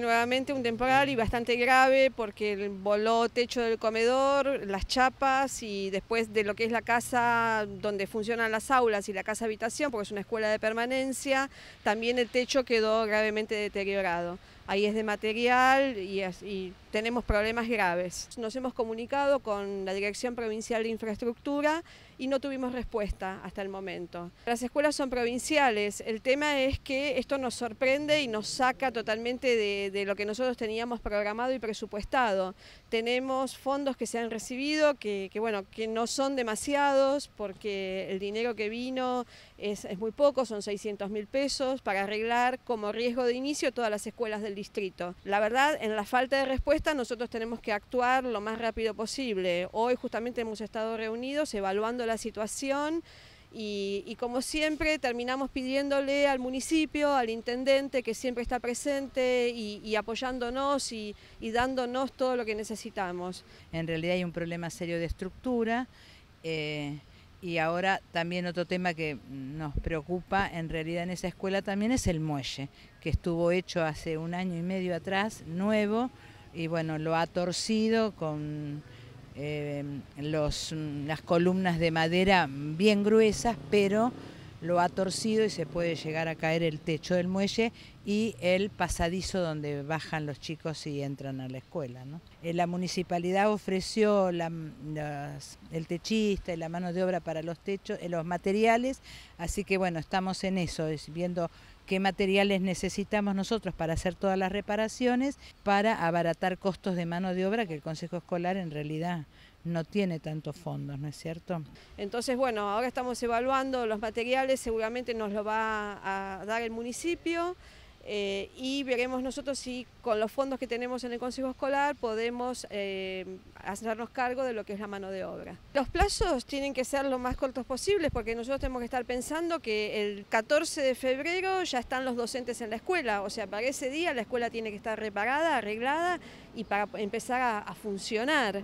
Nuevamente un temporal y bastante grave porque voló techo del comedor, las chapas y después de lo que es la casa donde funcionan las aulas y la casa habitación, porque es una escuela de permanencia, también el techo quedó gravemente deteriorado ahí es de material y, tenemos problemas graves. Nos hemos comunicado con la Dirección Provincial de Infraestructura y no tuvimos respuesta hasta el momento. Las escuelas son provinciales, el tema es que esto nos sorprende y nos saca totalmente de, lo que nosotros teníamos programado y presupuestado. Tenemos fondos que se han recibido, que, bueno, que no son demasiados porque el dinero que vino es, es muy poco, son 600 mil pesos para arreglar como riesgo de inicio todas las escuelas del distrito. La verdad, en la falta de respuesta nosotros tenemos que actuar lo más rápido posible. Hoy justamente hemos estado reunidos evaluando la situación. Y, como siempre terminamos pidiéndole al municipio, al intendente que siempre está presente y, apoyándonos y, dándonos todo lo que necesitamos. En realidad hay un problema serio de estructura. Eh, y ahora también otro tema que nos preocupa en realidad en esa escuela también es el muelle, que estuvo hecho hace un año y medio atrás, nuevo, y bueno, lo ha torcido con eh, las columnas de madera bien gruesas, pero lo ha torcido y se puede llegar a caer el techo del muelle y el pasadizo donde bajan los chicos y entran a la escuela. Eh, la municipalidad ofreció el techista y la mano de obra para los techos, eh, los materiales, así que bueno, estamos en eso, viendo qué materiales necesitamos nosotros para hacer todas las reparaciones, para abaratar costos de mano de obra que el Consejo Escolar en realidad no tiene tantos fondos, ¿no es cierto? Entonces, bueno, ahora estamos evaluando los materiales, seguramente nos lo va a dar el municipio. Eh, y veremos nosotros si con los fondos que tenemos en el Consejo Escolar podemos eh, hacernos cargo de lo que es la mano de obra. Los plazos tienen que ser lo más cortos posibles porque nosotros tenemos que estar pensando que el 14 de febrero ya están los docentes en la escuela, o sea, para ese día la escuela tiene que estar reparada, arreglada y para empezar a funcionar.